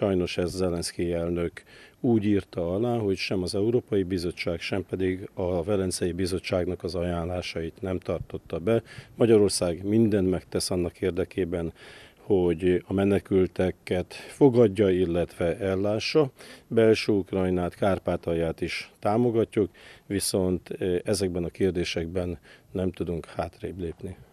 Sajnos ez Zelenszky elnök úgy írta alá, hogy sem az Európai Bizottság, sem pedig a Velencei Bizottságnak az ajánlásait nem tartotta be. Magyarország mindent megtesz annak érdekében, hogy a menekülteket fogadja, illetve ellássa. Belső Ukrajnát, Kárpátalját is támogatjuk, viszont eh, ezekben a kérdésekben nem tudunk hátrébb lépni.